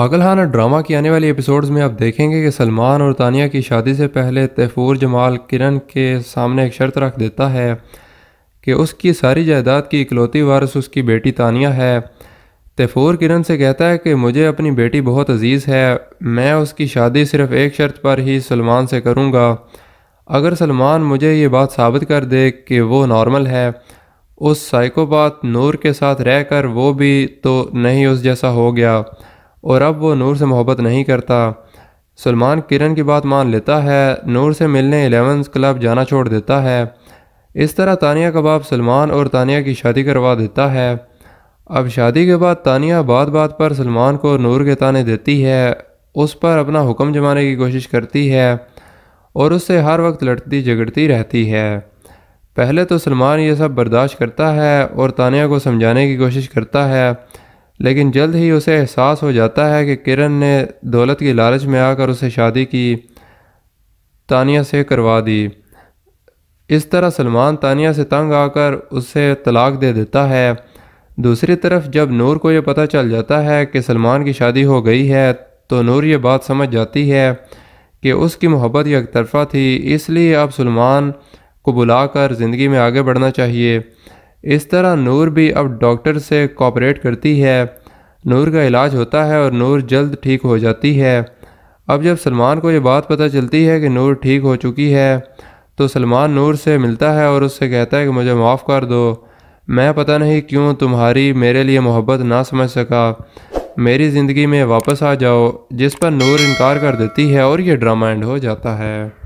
पागलहाना drama की आने वाली एपिसोड्स में आप देखेंगे कि सलमान और तानिया की शादी से पहले तैफूर जमाल किरण के सामने एक शर्त रख देता है कि उसकी सारी जायदाद की इकलौती वारस उसकी बेटी तानिया है तैफूर किरण से कहता है कि मुझे अपनी बेटी बहुत अजीज़ है मैं उसकी शादी सिर्फ़ एक शर्त पर ही सलमान से करूँगा अगर सलमान मुझे ये बात साबित कर दे कि वो नॉर्मल है उस साइकोपात नूर के साथ रहकर वो भी तो नहीं उस जैसा हो गया और अब वो नूर से मोहब्बत नहीं करता सलमान किरण की बात मान लेता है नूर से मिलने एलेवन क्लब जाना छोड़ देता है इस तरह तानिया का बाप सलमान और तानिया की शादी करवा देता है अब शादी के बाद तानिया बात बात पर सलमान को नूर के ताने देती है उस पर अपना हुक्म जमाने की कोशिश करती है और उससे हर वक्त लड़ती झगड़ती रहती है पहले तो सलमान ये सब बर्दाश्त करता है और तानिया को समझाने की कोशिश करता है लेकिन जल्द ही उसे एहसास हो जाता है कि किरण ने दौलत की लालच में आकर उसे शादी की तानिया से करवा दी इस तरह सलमान तानिया से तंग आकर उसे तलाक दे देता है दूसरी तरफ जब नूर को यह पता चल जाता है कि सलमान की शादी हो गई है तो नूर ये बात समझ जाती है कि उसकी मोहब्बत एक तरफा थी इसलिए अब सलमान को बुलाकर ज़िंदगी में आगे बढ़ना चाहिए इस तरह नूर भी अब डॉक्टर से कॉपरेट करती है नूर का इलाज होता है और नूर जल्द ठीक हो जाती है अब जब सलमान को ये बात पता चलती है कि नूर ठीक हो चुकी है तो सलमान नूर से मिलता है और उससे कहता है कि मुझे माफ़ कर दो मैं पता नहीं क्यों तुम्हारी मेरे लिए मोहब्बत ना समझ सका मेरी ज़िंदगी में वापस आ जाओ जिस पर नूर इनकार कर देती है और ये ड्रामा एंड हो जाता है